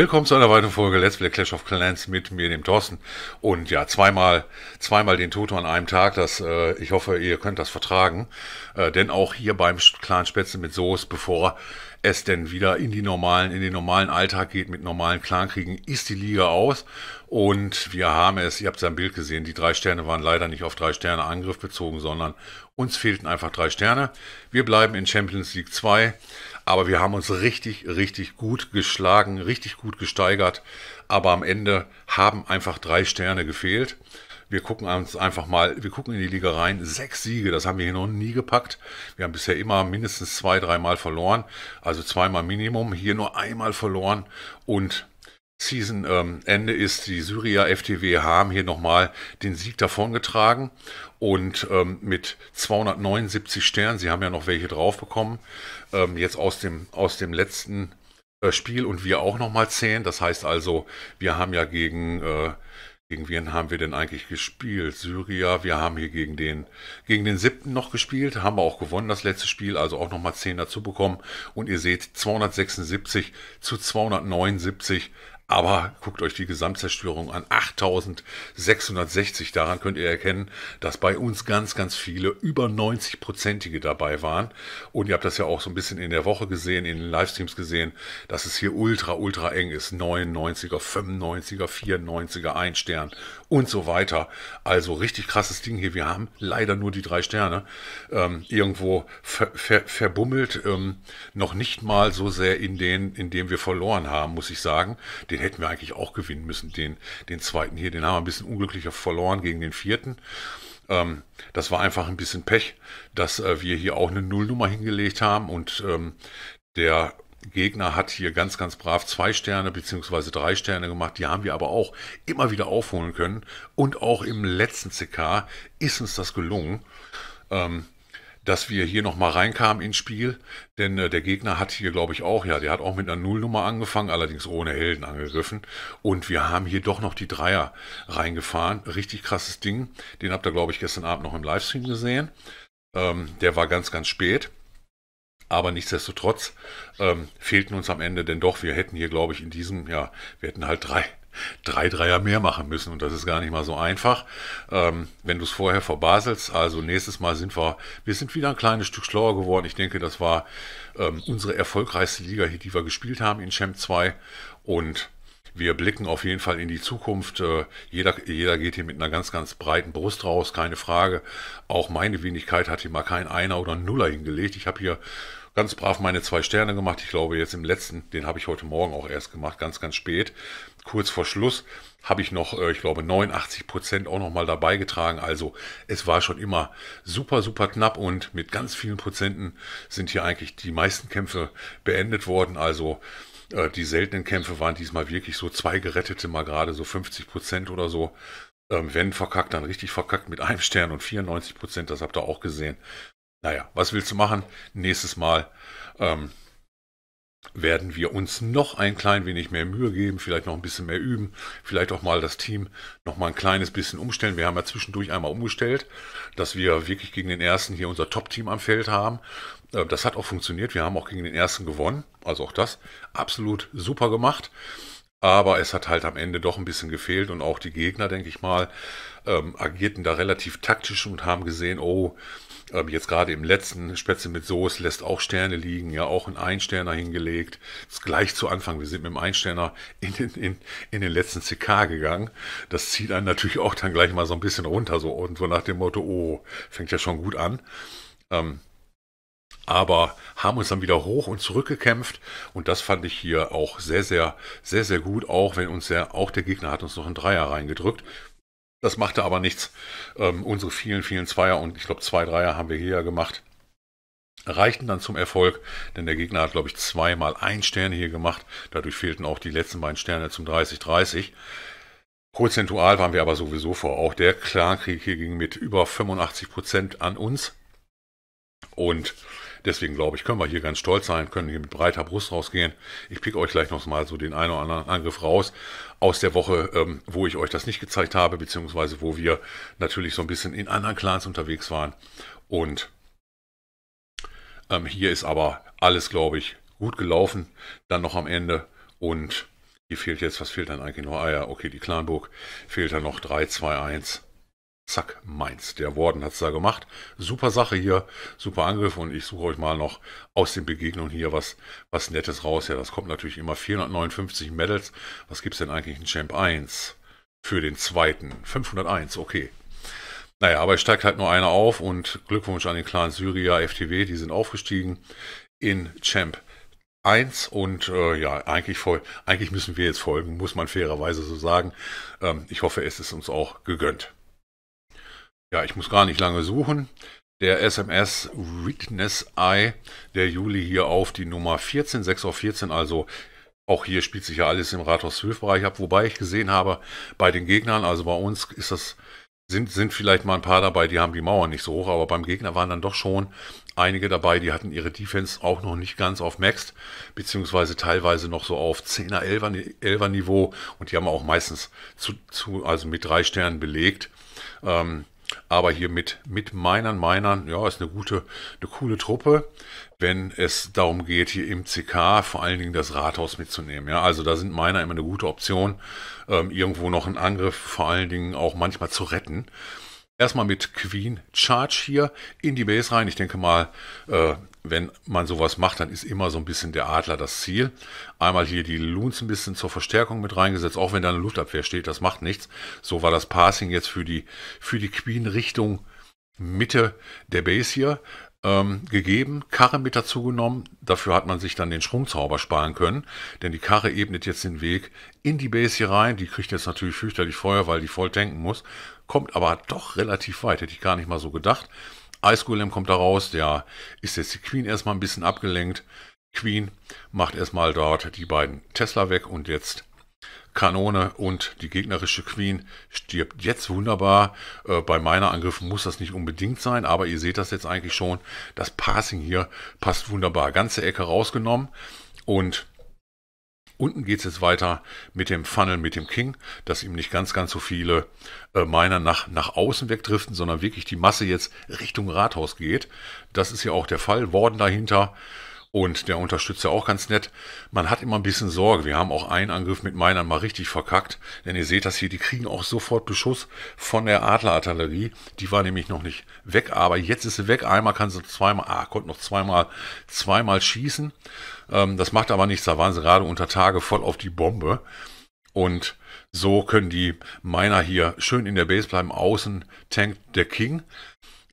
Willkommen zu einer weiteren Folge Let's Play Clash of Clans mit mir, dem Thorsten. Und ja, zweimal, zweimal den Tutor an einem Tag. Das, äh, ich hoffe, ihr könnt das vertragen. Äh, denn auch hier beim Clan Spätzle mit Soos, bevor es denn wieder in die normalen, in den normalen Alltag geht mit normalen Clankriegen, ist die Liga aus. Und wir haben es, ihr habt sein Bild gesehen, die drei Sterne waren leider nicht auf drei Sterne Angriff bezogen, sondern uns fehlten einfach drei Sterne. Wir bleiben in Champions League 2. Aber wir haben uns richtig, richtig gut geschlagen, richtig gut gesteigert. Aber am Ende haben einfach drei Sterne gefehlt. Wir gucken uns einfach mal, wir gucken in die Liga rein. Sechs Siege, das haben wir hier noch nie gepackt. Wir haben bisher immer mindestens zwei, dreimal verloren. Also zweimal Minimum, hier nur einmal verloren. Und Season ähm, Ende ist, die Syria FTW haben hier nochmal den Sieg davongetragen und ähm, mit 279 Sternen, sie haben ja noch welche drauf bekommen, ähm, jetzt aus dem, aus dem letzten äh, Spiel und wir auch nochmal 10. Das heißt also, wir haben ja gegen, äh, gegen wen haben wir denn eigentlich gespielt? Syria, wir haben hier gegen den, gegen den siebten noch gespielt, haben wir auch gewonnen das letzte Spiel, also auch nochmal 10 dazu bekommen und ihr seht 276 zu 279 aber guckt euch die Gesamtzerstörung an. 8660. Daran könnt ihr erkennen, dass bei uns ganz, ganz viele über 90-prozentige dabei waren. Und ihr habt das ja auch so ein bisschen in der Woche gesehen, in den Livestreams gesehen, dass es hier ultra, ultra eng ist. 99er, 95er, 94er, 1 Stern und so weiter. Also richtig krasses Ding hier. Wir haben leider nur die drei Sterne ähm, irgendwo ver ver verbummelt. Ähm, noch nicht mal so sehr in den, in dem wir verloren haben, muss ich sagen. Den den hätten wir eigentlich auch gewinnen müssen, den, den zweiten hier. Den haben wir ein bisschen unglücklicher verloren gegen den vierten. Ähm, das war einfach ein bisschen Pech, dass äh, wir hier auch eine Nullnummer hingelegt haben und ähm, der Gegner hat hier ganz, ganz brav zwei Sterne bzw. drei Sterne gemacht. Die haben wir aber auch immer wieder aufholen können. Und auch im letzten CK ist uns das gelungen. Ähm, dass wir hier nochmal reinkamen ins Spiel. Denn äh, der Gegner hat hier, glaube ich, auch, ja, der hat auch mit einer Nullnummer angefangen, allerdings ohne Helden angegriffen. Und wir haben hier doch noch die Dreier reingefahren. Richtig krasses Ding. Den habt ihr, glaube ich, gestern Abend noch im Livestream gesehen. Ähm, der war ganz, ganz spät. Aber nichtsdestotrotz ähm, fehlten uns am Ende denn doch, wir hätten hier, glaube ich, in diesem, ja, wir hätten halt drei, drei Dreier mehr machen müssen und das ist gar nicht mal so einfach. Ähm, wenn du es vorher verbaselst, also nächstes Mal sind wir, wir sind wieder ein kleines Stück schlauer geworden. Ich denke, das war ähm, unsere erfolgreichste Liga, die wir gespielt haben in Champ 2 und wir blicken auf jeden Fall in die Zukunft. Äh, jeder, jeder geht hier mit einer ganz, ganz breiten Brust raus, keine Frage. Auch meine Wenigkeit hat hier mal kein Einer oder Nuller hingelegt. Ich habe hier ganz brav meine zwei Sterne gemacht. Ich glaube, jetzt im letzten, den habe ich heute Morgen auch erst gemacht, ganz, ganz spät. Kurz vor Schluss habe ich noch, äh, ich glaube, 89 Prozent auch nochmal dabei getragen. Also es war schon immer super, super knapp und mit ganz vielen Prozenten sind hier eigentlich die meisten Kämpfe beendet worden. Also äh, die seltenen Kämpfe waren diesmal wirklich so zwei gerettete, mal gerade so 50 Prozent oder so. Ähm, wenn verkackt, dann richtig verkackt mit einem Stern und 94 Prozent, das habt ihr auch gesehen. Naja, was willst du machen? Nächstes Mal ähm, werden wir uns noch ein klein wenig mehr Mühe geben, vielleicht noch ein bisschen mehr üben, vielleicht auch mal das Team noch mal ein kleines bisschen umstellen. Wir haben ja zwischendurch einmal umgestellt, dass wir wirklich gegen den ersten hier unser Top-Team am Feld haben. Äh, das hat auch funktioniert. Wir haben auch gegen den ersten gewonnen. Also auch das absolut super gemacht. Aber es hat halt am Ende doch ein bisschen gefehlt und auch die Gegner, denke ich mal, ähm, agierten da relativ taktisch und haben gesehen, oh, ähm, jetzt gerade im letzten Spätzle mit Soße lässt auch Sterne liegen, ja auch ein Einsterner hingelegt. Das ist gleich zu Anfang, wir sind mit dem Einsterner in den, in, in den letzten CK gegangen. Das zieht einen natürlich auch dann gleich mal so ein bisschen runter, so und so nach dem Motto, oh, fängt ja schon gut an. Ähm, aber haben uns dann wieder hoch und zurück gekämpft und das fand ich hier auch sehr, sehr, sehr, sehr gut, auch wenn uns der, auch der Gegner hat uns noch einen Dreier reingedrückt. Das machte aber nichts. Ähm, unsere vielen, vielen Zweier und ich glaube zwei Dreier haben wir hier ja gemacht. Reichten dann zum Erfolg, denn der Gegner hat, glaube ich, zweimal ein Stern hier gemacht. Dadurch fehlten auch die letzten beiden Sterne zum 30-30. Prozentual waren wir aber sowieso vor. Auch der Clankrieg hier ging mit über 85% Prozent an uns. Und Deswegen glaube ich, können wir hier ganz stolz sein, können hier mit breiter Brust rausgehen. Ich pick euch gleich noch mal so den einen oder anderen Angriff raus aus der Woche, ähm, wo ich euch das nicht gezeigt habe, beziehungsweise wo wir natürlich so ein bisschen in anderen Clans unterwegs waren. Und ähm, hier ist aber alles, glaube ich, gut gelaufen. Dann noch am Ende und hier fehlt jetzt, was fehlt dann eigentlich noch? Ah ja, okay, die Clanburg fehlt dann noch 3, 2, 1 zack, meins. Der Warden hat es da gemacht. Super Sache hier, super Angriff und ich suche euch mal noch aus den Begegnungen hier was, was Nettes raus. Ja, das kommt natürlich immer 459 Medals. Was gibt es denn eigentlich in Champ 1 für den zweiten? 501, okay. Naja, aber es steigt halt nur einer auf und Glückwunsch an den Clan Syria FTW, die sind aufgestiegen in Champ 1 und äh, ja, eigentlich, voll, eigentlich müssen wir jetzt folgen, muss man fairerweise so sagen. Ähm, ich hoffe, es ist uns auch gegönnt. Ja, ich muss gar nicht lange suchen. Der SMS Witness Eye der Juli hier auf die Nummer 14, 6 auf 14, also auch hier spielt sich ja alles im Rathaus 12-Bereich ab, wobei ich gesehen habe, bei den Gegnern, also bei uns ist das, sind, sind vielleicht mal ein paar dabei, die haben die Mauer nicht so hoch, aber beim Gegner waren dann doch schon einige dabei, die hatten ihre Defense auch noch nicht ganz auf Maxed, beziehungsweise teilweise noch so auf 10er, 11er, 11er Niveau und die haben auch meistens zu, zu also mit drei Sternen belegt. Ähm, aber hier mit, mit Minern, Minern, ja, ist eine gute, eine coole Truppe, wenn es darum geht, hier im CK vor allen Dingen das Rathaus mitzunehmen. Ja, also da sind Miner immer eine gute Option, ähm, irgendwo noch einen Angriff vor allen Dingen auch manchmal zu retten erstmal mit Queen Charge hier in die Base rein. Ich denke mal, äh, wenn man sowas macht, dann ist immer so ein bisschen der Adler das Ziel. Einmal hier die Loons ein bisschen zur Verstärkung mit reingesetzt, auch wenn da eine Luftabwehr steht, das macht nichts. So war das Passing jetzt für die, für die Queen Richtung Mitte der Base hier ähm, gegeben, Karre mit dazu genommen. Dafür hat man sich dann den Sprungzauber sparen können, denn die Karre ebnet jetzt den Weg in die Base hier rein. Die kriegt jetzt natürlich fürchterlich Feuer, weil die voll tanken muss kommt aber doch relativ weit, hätte ich gar nicht mal so gedacht. Ice Golem kommt da raus, der ist jetzt die Queen erstmal ein bisschen abgelenkt. Queen macht erstmal dort die beiden Tesla weg und jetzt Kanone und die gegnerische Queen stirbt jetzt wunderbar. Äh, bei meiner Angriff muss das nicht unbedingt sein, aber ihr seht das jetzt eigentlich schon. Das Passing hier passt wunderbar. Ganze Ecke rausgenommen und Unten geht es jetzt weiter mit dem Funnel, mit dem King, dass ihm nicht ganz, ganz so viele äh, Miner nach, nach außen wegdriften, sondern wirklich die Masse jetzt Richtung Rathaus geht. Das ist ja auch der Fall. Worden dahinter und der unterstützt ja auch ganz nett. Man hat immer ein bisschen Sorge. Wir haben auch einen Angriff mit Minern mal richtig verkackt, denn ihr seht das hier, die kriegen auch sofort Beschuss von der Adlerartillerie. Die war nämlich noch nicht weg, aber jetzt ist sie weg. Einmal kann sie zweimal, ah, konnte noch zweimal, zweimal schießen. Ähm, das macht aber nichts, da waren sie gerade unter Tage voll auf die Bombe. Und so können die Miner hier schön in der Base bleiben. Außen tankt der King,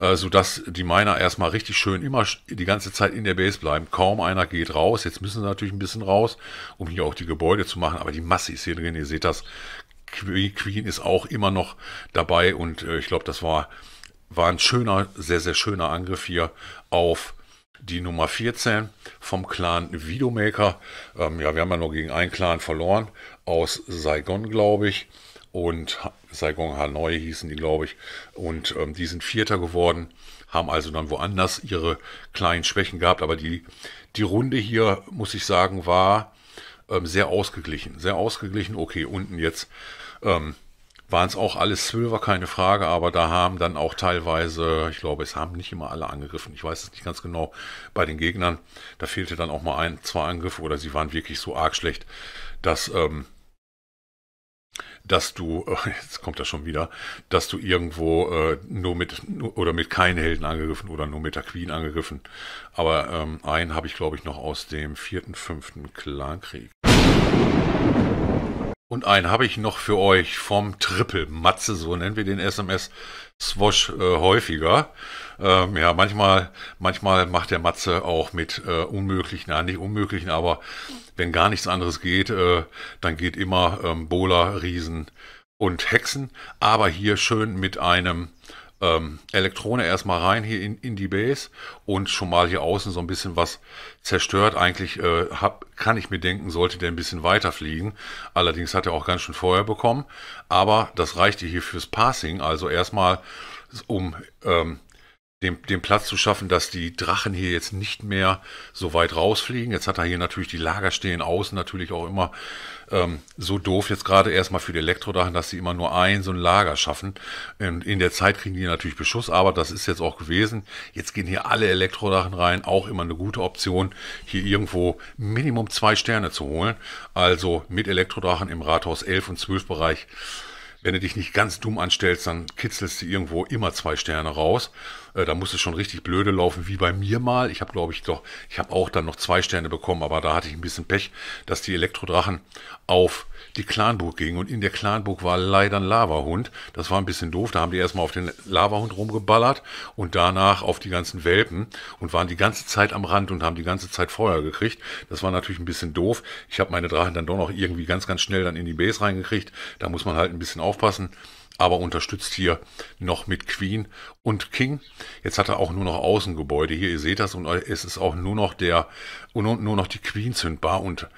äh, sodass die Miner erstmal richtig schön immer die ganze Zeit in der Base bleiben. Kaum einer geht raus. Jetzt müssen sie natürlich ein bisschen raus, um hier auch die Gebäude zu machen. Aber die Masse ist hier drin. Ihr seht das. Queen ist auch immer noch dabei. Und äh, ich glaube, das war, war ein schöner, sehr, sehr schöner Angriff hier auf die Nummer 14 vom Clan Videomaker. Ähm, ja, wir haben ja nur gegen einen Clan verloren, aus Saigon, glaube ich. Und Saigon Hanoi hießen die, glaube ich. Und ähm, die sind Vierter geworden, haben also dann woanders ihre kleinen Schwächen gehabt. Aber die, die Runde hier, muss ich sagen, war ähm, sehr ausgeglichen. Sehr ausgeglichen. Okay, unten jetzt. Ähm, waren es auch alles Zwölfer, keine Frage, aber da haben dann auch teilweise, ich glaube, es haben nicht immer alle angegriffen. Ich weiß es nicht ganz genau bei den Gegnern. Da fehlte dann auch mal ein, zwei Angriffe oder sie waren wirklich so arg schlecht, dass, ähm, dass du, jetzt kommt das schon wieder, dass du irgendwo äh, nur mit nur, oder mit keinen Helden angegriffen oder nur mit der Queen angegriffen. Aber ähm, einen habe ich, glaube ich, noch aus dem vierten, fünften Clankrieg. Und einen habe ich noch für euch vom Triple Matze, so nennen wir den SMS Swash äh, häufiger. Ähm, ja, manchmal, manchmal macht der Matze auch mit äh, unmöglichen, na, nicht unmöglichen, aber wenn gar nichts anderes geht, äh, dann geht immer ähm, Bola, Riesen und Hexen. Aber hier schön mit einem ähm, Elektrone erstmal rein hier in, in die Base und schon mal hier außen so ein bisschen was zerstört. Eigentlich äh, hab, kann ich mir denken, sollte der ein bisschen weiter fliegen. Allerdings hat er auch ganz schön Feuer bekommen. Aber das reichte hier fürs Passing. Also erstmal um ähm, den, den Platz zu schaffen, dass die Drachen hier jetzt nicht mehr so weit rausfliegen. Jetzt hat er hier natürlich die Lager stehen außen, natürlich auch immer ähm, so doof jetzt gerade erstmal für die Elektrodrachen, dass sie immer nur ein so ein Lager schaffen. Und in der Zeit kriegen die natürlich Beschuss, aber das ist jetzt auch gewesen. Jetzt gehen hier alle Elektrodrachen rein, auch immer eine gute Option, hier irgendwo Minimum zwei Sterne zu holen. Also mit Elektrodrachen im Rathaus 11 und 12 Bereich. Wenn du dich nicht ganz dumm anstellst, dann kitzelst du irgendwo immer zwei Sterne raus. Äh, da musste es schon richtig blöde laufen, wie bei mir mal. Ich habe, glaube ich, doch, ich habe auch dann noch zwei Sterne bekommen, aber da hatte ich ein bisschen Pech, dass die Elektrodrachen auf die Clanburg gingen und in der Clanburg war leider ein Lavahund. Das war ein bisschen doof. Da haben die erstmal auf den Lavahund rumgeballert und danach auf die ganzen Welpen und waren die ganze Zeit am Rand und haben die ganze Zeit Feuer gekriegt. Das war natürlich ein bisschen doof. Ich habe meine Drachen dann doch noch irgendwie ganz, ganz schnell dann in die Base reingekriegt. Da muss man halt ein bisschen aufpassen aber unterstützt hier noch mit Queen und King. Jetzt hat er auch nur noch Außengebäude hier, ihr seht das, und es ist auch nur noch der und nur noch die Queen zündbar und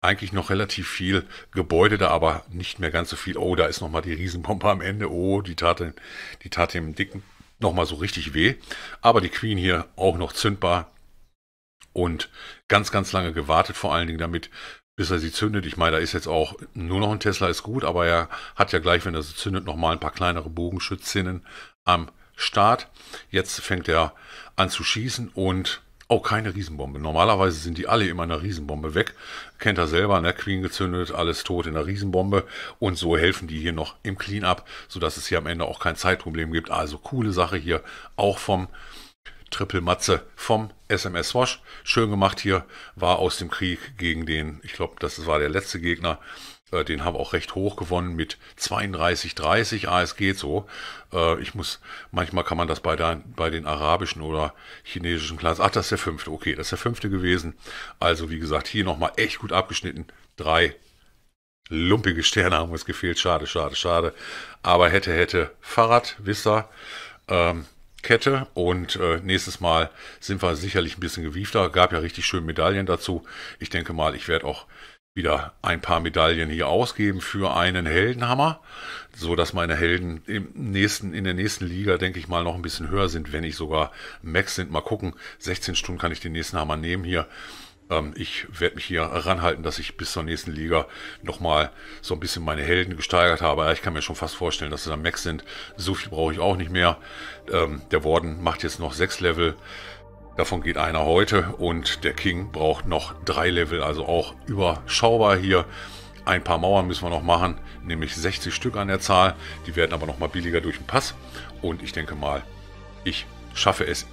eigentlich noch relativ viel Gebäude da, aber nicht mehr ganz so viel. Oh, da ist nochmal die Riesenbombe am Ende. Oh, die tat, die tat dem Dicken nochmal so richtig weh. Aber die Queen hier auch noch zündbar und ganz, ganz lange gewartet, vor allen Dingen damit bis er sie zündet. Ich meine, da ist jetzt auch nur noch ein Tesla ist gut, aber er hat ja gleich, wenn er sie zündet, nochmal ein paar kleinere Bogenschützinnen am Start. Jetzt fängt er an zu schießen und oh, keine Riesenbombe. Normalerweise sind die alle immer in einer Riesenbombe weg. Kennt er selber, an ne? Queen gezündet, alles tot in der Riesenbombe. Und so helfen die hier noch im Cleanup, sodass es hier am Ende auch kein Zeitproblem gibt. Also coole Sache hier, auch vom Triple Matze vom SMS Wash. Schön gemacht hier, war aus dem Krieg gegen den, ich glaube, das war der letzte Gegner. Äh, den haben wir auch recht hoch gewonnen mit 32, 30 Ah, es geht so. Äh, ich muss, manchmal kann man das bei, der, bei den arabischen oder chinesischen Clans. Ach, das ist der fünfte. Okay, das ist der fünfte gewesen. Also, wie gesagt, hier nochmal echt gut abgeschnitten. Drei lumpige Sterne haben uns gefehlt. Schade, schade, schade. Aber hätte, hätte Fahrrad, Wisser. Ähm, Kette. Und äh, nächstes Mal sind wir sicherlich ein bisschen gewiefter. Gab ja richtig schöne Medaillen dazu. Ich denke mal, ich werde auch wieder ein paar Medaillen hier ausgeben für einen Heldenhammer, so dass meine Helden im nächsten, in der nächsten Liga, denke ich mal, noch ein bisschen höher sind, wenn ich sogar Max sind. Mal gucken, 16 Stunden kann ich den nächsten Hammer nehmen hier ähm, ich werde mich hier ranhalten, dass ich bis zur nächsten Liga nochmal so ein bisschen meine Helden gesteigert habe. ich kann mir schon fast vorstellen, dass sie am Max sind. So viel brauche ich auch nicht mehr. Ähm, der Warden macht jetzt noch sechs Level. Davon geht einer heute und der King braucht noch drei Level, also auch überschaubar hier. Ein paar Mauern müssen wir noch machen, nämlich 60 Stück an der Zahl. Die werden aber noch mal billiger durch den Pass. Und ich denke mal, ich schaffe es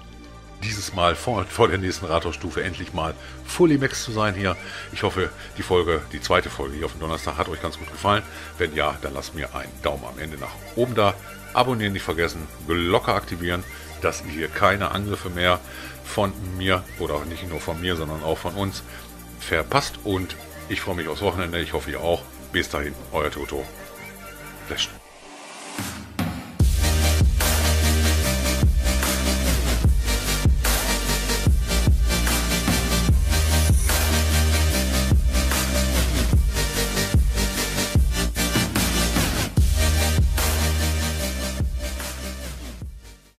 dieses Mal vor, vor der nächsten Rathausstufe endlich mal fully max zu sein hier. Ich hoffe, die Folge, die zweite Folge hier auf dem Donnerstag hat euch ganz gut gefallen. Wenn ja, dann lasst mir einen Daumen am Ende nach oben da. Abonnieren nicht vergessen, Glocke aktivieren, dass ihr hier keine Angriffe mehr von mir oder nicht nur von mir, sondern auch von uns verpasst. Und ich freue mich aufs Wochenende. Ich hoffe, ihr auch. Bis dahin, euer Toto. Flash.